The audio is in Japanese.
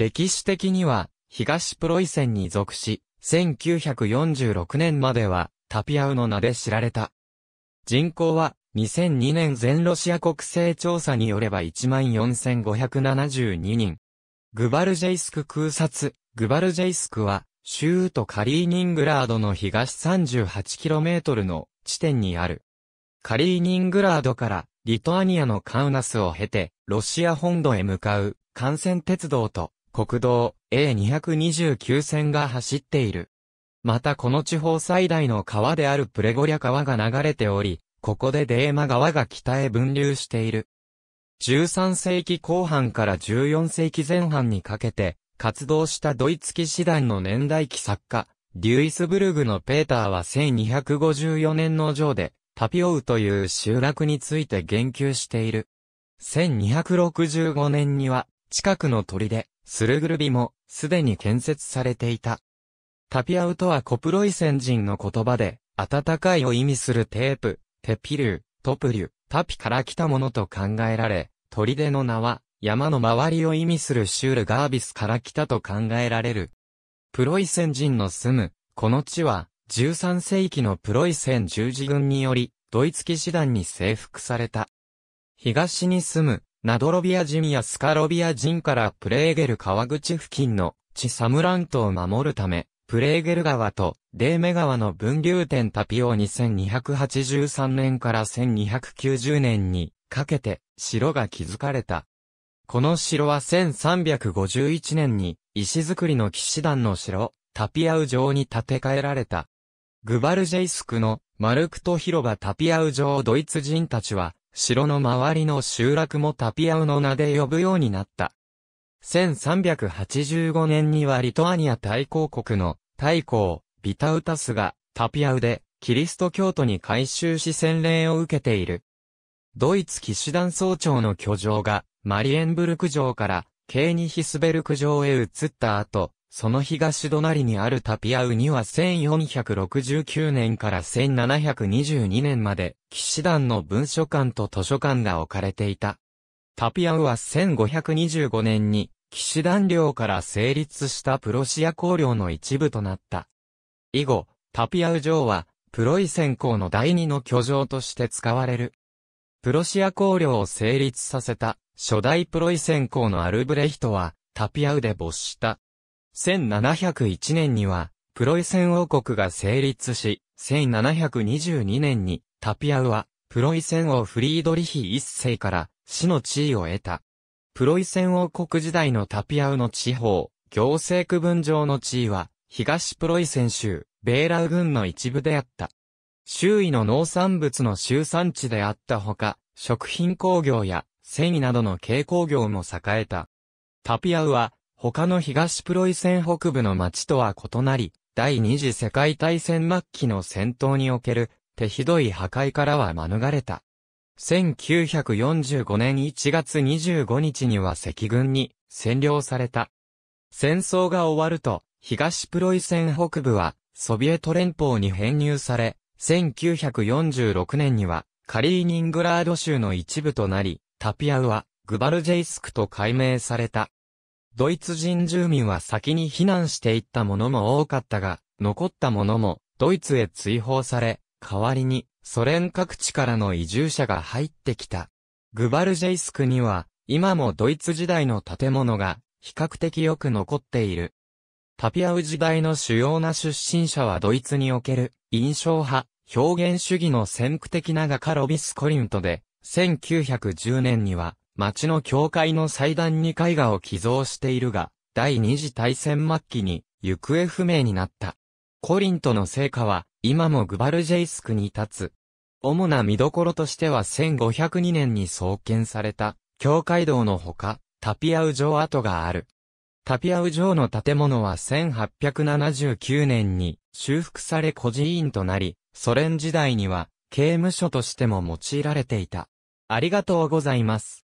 歴史的には、東プロイセンに属し、1946年までは、タピアウの名で知られた。人口は、2002年全ロシア国勢調査によれば14,572人。グバルジェイスク空撮、グバルジェイスクは、州都カリーニングラードの東 38km の地点にある。カリーニングラードからリトアニアのカウナスを経て、ロシア本土へ向かう幹線鉄道と国道 A229 線が走っている。またこの地方最大の川であるプレゴリャ川が流れており、ここでデーマ川が北へ分流している。13世紀後半から14世紀前半にかけて、活動したドイツ騎士団の年代記作家、デュイスブルグのペーターは1254年の上で、タピオウという集落について言及している。1265年には、近くの砦、スルグルビも、すでに建設されていた。タピアウとはコプロイセン人の言葉で、暖かいを意味するテープ、テピリュー、トプリュ、タピから来たものと考えられ、砦の名は、山の周りを意味するシュールガービスから来たと考えられる。プロイセン人の住む、この地は、13世紀のプロイセン十字軍により、ドイツ騎士団に征服された。東に住む、ナドロビア人やスカロビア人からプレーゲル川口付近の地サムラントを守るため、プレーゲル川とデーメ川の分流点タピオ2283年から1290年にかけて城が築かれた。この城は1351年に石造りの騎士団の城、タピアウ城に建て替えられた。グバルジェイスクのマルクト広場タピアウ城ドイツ人たちは城の周りの集落もタピアウの名で呼ぶようになった。1385年にはリトアニア大公国の大公、ビタウタスがタピアウでキリスト教徒に改宗し洗礼を受けている。ドイツ騎士団総長の居城がマリエンブルク城からケーニヒスベルク城へ移った後、その東隣にあるタピアウには1469年から1722年まで、騎士団の文書館と図書館が置かれていた。タピアウは1525年に、騎士団領から成立したプロシア公領の一部となった。以後、タピアウ城は、プロイセン公の第二の居城として使われる。プロシア公領を成立させた、初代プロイセン公のアルブレヒトは、タピアウで没した。1701年には、プロイセン王国が成立し、1722年に、タピアウは、プロイセン王フリードリヒ一世から、死の地位を得た。プロイセン王国時代のタピアウの地方、行政区分上の地位は、東プロイセン州、ベーラウ軍の一部であった。周囲の農産物の集産地であったほか、食品工業や繊維などの軽工業も栄えた。タピアウは他の東プロイセン北部の町とは異なり、第二次世界大戦末期の戦闘における手ひどい破壊からは免れた。1945年1月25日には赤軍に占領された。戦争が終わると、東プロイセン北部はソビエト連邦に編入され、1946年にはカリーニングラード州の一部となり、タピアウはグバルジェイスクと改名された。ドイツ人住民は先に避難していったものも多かったが、残ったものもドイツへ追放され、代わりにソ連各地からの移住者が入ってきた。グバルジェイスクには、今もドイツ時代の建物が比較的よく残っている。タピアウ時代の主要な出身者はドイツにおける印象派、表現主義の先駆的な画家ロビス・コリントで、1910年には町の教会の祭壇に絵画を寄贈しているが、第二次大戦末期に行方不明になった。コリントの聖火は今もグバルジェイスクに立つ。主な見どころとしては1502年に創建された、教会堂のほか、タピアウ城跡がある。タピアウ城の建物は1879年に修復され孤児院となり、ソ連時代には刑務所としても用いられていた。ありがとうございます。